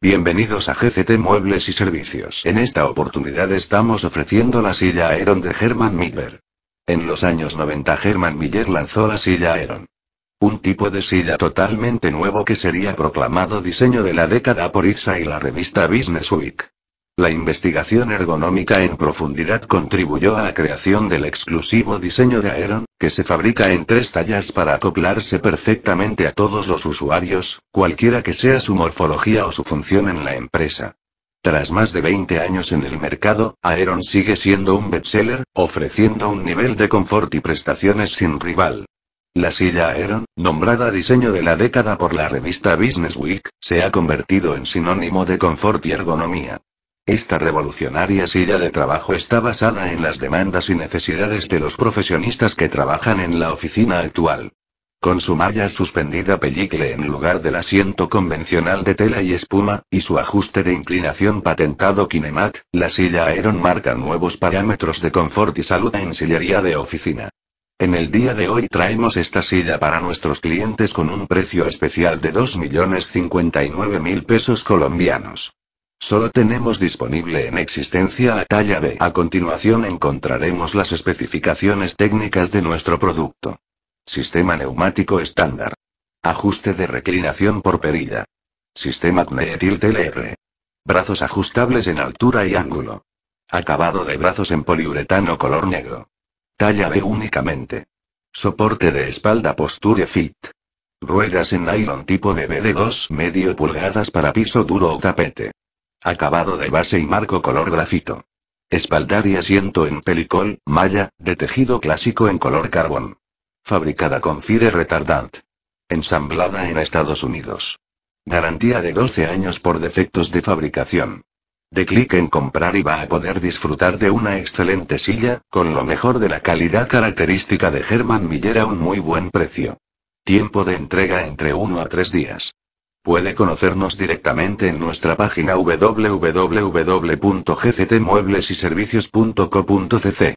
Bienvenidos a GCT Muebles y Servicios. En esta oportunidad estamos ofreciendo la silla Aeron de Herman Miller. En los años 90 Herman Miller lanzó la silla Aeron. Un tipo de silla totalmente nuevo que sería proclamado diseño de la década por Isa y la revista Business Week. La investigación ergonómica en profundidad contribuyó a la creación del exclusivo diseño de Aeron, que se fabrica en tres tallas para acoplarse perfectamente a todos los usuarios, cualquiera que sea su morfología o su función en la empresa. Tras más de 20 años en el mercado, Aeron sigue siendo un bestseller, ofreciendo un nivel de confort y prestaciones sin rival. La silla Aeron, nombrada diseño de la década por la revista Business Week, se ha convertido en sinónimo de confort y ergonomía. Esta revolucionaria silla de trabajo está basada en las demandas y necesidades de los profesionistas que trabajan en la oficina actual. Con su malla suspendida pellicle en lugar del asiento convencional de tela y espuma, y su ajuste de inclinación patentado Kinemat, la silla Aeron marca nuevos parámetros de confort y salud en sillería de oficina. En el día de hoy traemos esta silla para nuestros clientes con un precio especial de 2.059.000 pesos colombianos. Solo tenemos disponible en existencia a talla B. A continuación encontraremos las especificaciones técnicas de nuestro producto. Sistema neumático estándar. Ajuste de reclinación por perilla. Sistema Kneetil TLR. Brazos ajustables en altura y ángulo. Acabado de brazos en poliuretano color negro. Talla B únicamente. Soporte de espalda Posture Fit. Ruedas en nylon tipo BB de 2 medio pulgadas para piso duro o tapete. Acabado de base y marco color grafito. Espaldar y asiento en pelicol, malla, de tejido clásico en color carbón. Fabricada con fire retardant. Ensamblada en Estados Unidos. Garantía de 12 años por defectos de fabricación. De clic en comprar y va a poder disfrutar de una excelente silla, con lo mejor de la calidad característica de Herman Miller a un muy buen precio. Tiempo de entrega entre 1 a 3 días. Puede conocernos directamente en nuestra página www.gctmueblesyservicios.co.cc.